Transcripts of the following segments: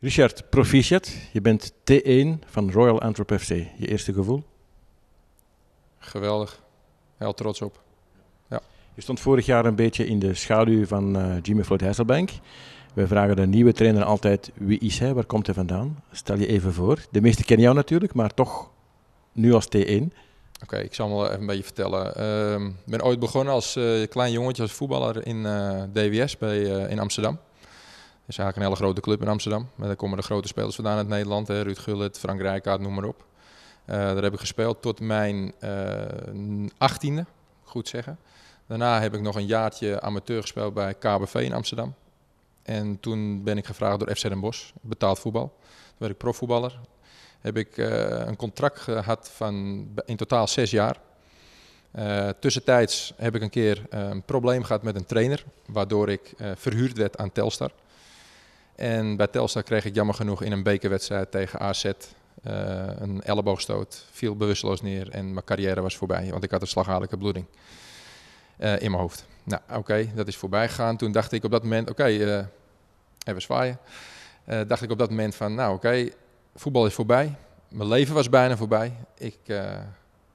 Richard, proficiat. Je bent T1 van Royal Antwerp FC. Je eerste gevoel? Geweldig. Heel trots op. Ja. Je stond vorig jaar een beetje in de schaduw van eh, Jimmy Floyd Hasselbank. We vragen de nieuwe trainer altijd wie is hij, waar komt hij vandaan? Stel je even voor. De meeste kennen jou natuurlijk, maar toch nu als T1. Oké, ik zal me even een beetje vertellen. Ehm, ik ben ooit begonnen als eh, klein jongetje, als voetballer in eh, DWS bij, in Amsterdam is eigenlijk een hele grote club in Amsterdam. daar komen de grote spelers vandaan uit Nederland. Hè? Ruud Gullit, Frank Rijkaard, noem maar op. Eh, daar heb ik gespeeld tot mijn eh, achttiende, uh, goed zeggen. Daarna heb ik nog een jaartje amateur gespeeld bij KBV in Amsterdam. En toen ben ik gevraagd door FC Den Bosch, betaald voetbal. Toen werd ik profvoetballer. Heb ik eh, een contract gehad van in totaal zes jaar. tussentijds heb ik een keer een probleem gehad met een trainer, waardoor ik verhuurd werd aan Telstar. En bij Telstar kreeg ik jammer genoeg in een bekerwedstrijd tegen AZ eh, een elleboogstoot. Viel bewusteloos neer en mijn carrière was voorbij, want ik had een slagadelijke bloeding eh, in mijn hoofd. Nou, oké, dat is voorbij gegaan. Toen dacht ik op dat moment, oké, okay, eh, even zwaaien. dacht ik op dat moment van, nou oké, voetbal is voorbij. Mijn leven was bijna voorbij. Ik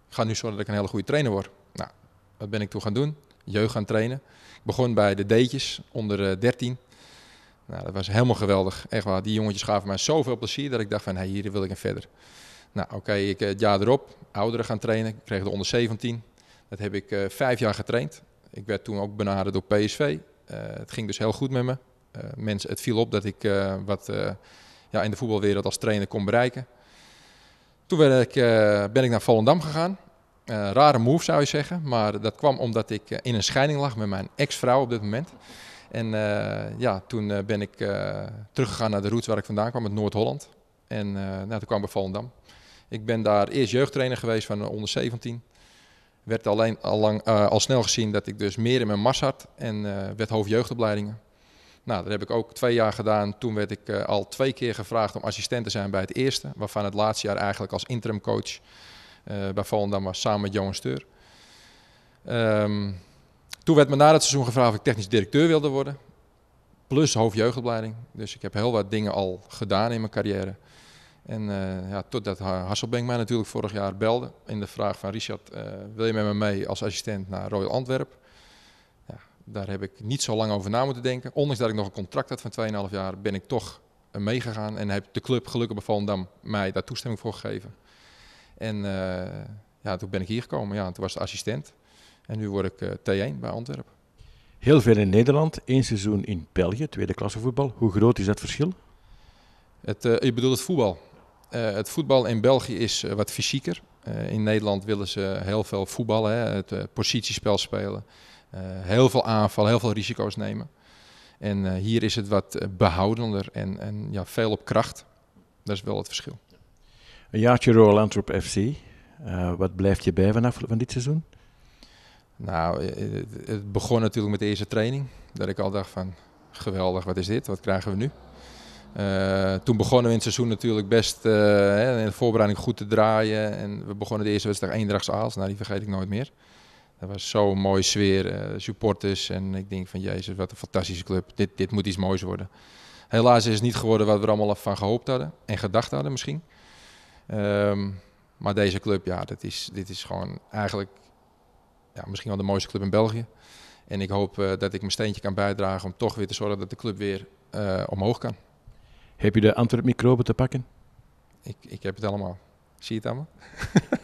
ga nu zorgen dat ik een hele goede trainer word. Nou, wat ben ik toen gaan doen? Jeugd gaan trainen. Ik begon bij de D'tjes, onder 13. Nou, dat was helemaal geweldig. Echt Die jongetjes gaven mij zoveel plezier dat ik dacht van, hey, hier wil ik een verder. Nou, oké, ik eh, het jaar erop, ouderen gaan trainen. Ik kreeg de onder 17. Dat heb ik eh, vijf jaar getraind. Ik werd toen ook benaderd door PSV. Eh, het ging dus heel goed met me. Uh, mensen, het viel op dat ik wat ja, in de voetbalwereld als trainer kon bereiken. Toen ik, ben ik naar Volendam gegaan. rare move zou je zeggen, maar dat kwam omdat ik in een scheiding lag met mijn ex-vrouw op dit moment. En eh, ja, toen eh, ben ik eh, teruggegaan naar de roots waar ik vandaan kwam, met Noord-Holland. En nou, toen kwam ik bij Volendam. Ik ben daar eerst jeugdtrainer geweest van onder 17. Werd alleen al, lang, al snel gezien dat ik dus meer in mijn mars had en werd hoofdjeugdopleidingen. Nou, dat heb ik ook twee jaar gedaan. Toen werd ik al twee keer gevraagd om assistent te zijn bij het eerste. Waarvan het laatste jaar eigenlijk als interim coach bij Volendam was, samen met Johan Steur. Um, toen werd me na dat seizoen gevraagd of ik technisch directeur wilde worden. Plus hoofdjeugdopleiding. Dus ik heb heel wat dingen al gedaan in mijn carrière. En eh, ja, totdat Hasselbank mij natuurlijk vorig jaar belde. In de vraag van Richard, eh, wil je met me mee als assistent naar Royal Antwerp? Ja, daar heb ik niet zo lang over na moeten denken. Ondanks dat ik nog een contract had van 2,5 jaar, ben ik toch eh, meegegaan. En heb de club gelukkig bij mij daar toestemming voor gegeven. En ja, toen ben ik hier gekomen. Ja, toen was de assistent. En nu word ik eh, T1 bij Antwerpen. Heel veel in Nederland, één seizoen in België, tweede klasse voetbal. Hoe groot is dat verschil? Het, je eh, bedoelt het voetbal. Eh, het voetbal in België is wat fysieker. in Nederland willen ze heel veel voetballen, hè, het positiespel spelen. heel veel aanval, heel veel risico's nemen. En hier is het wat behoudender en, en ja, veel op kracht. Dat is wel het verschil. Een jaartje Royal Antwerp FC. wat blijft je bij vanaf van dit seizoen? Nou, eh, eh, het begon natuurlijk met de eerste training. Dat ik al dacht van, geweldig, wat is dit? Wat krijgen we nu? Eh, toen begonnen we in het seizoen natuurlijk best uh, hè, in de voorbereiding goed te draaien. En we begonnen de eerste wedstrijd Eendrachts Aals. Nou, die vergeet ik nooit meer. Dat was zo'n mooie sfeer, supporters. En ik denk van, jezus, wat een fantastische club. Dit, dit moet iets moois worden. Helaas is het niet geworden wat we allemaal van gehoopt hadden. En gedacht hadden misschien. Ehm, maar deze club, ja, dat is, dit is gewoon eigenlijk ja, misschien wel de mooiste club in België. En ik hoop eh, dat ik mijn steentje kan bijdragen om toch weer te zorgen dat de club weer eh, omhoog kan. Heb je de Antwerp microben te pakken? Ik, ik heb het allemaal. Zie je het allemaal?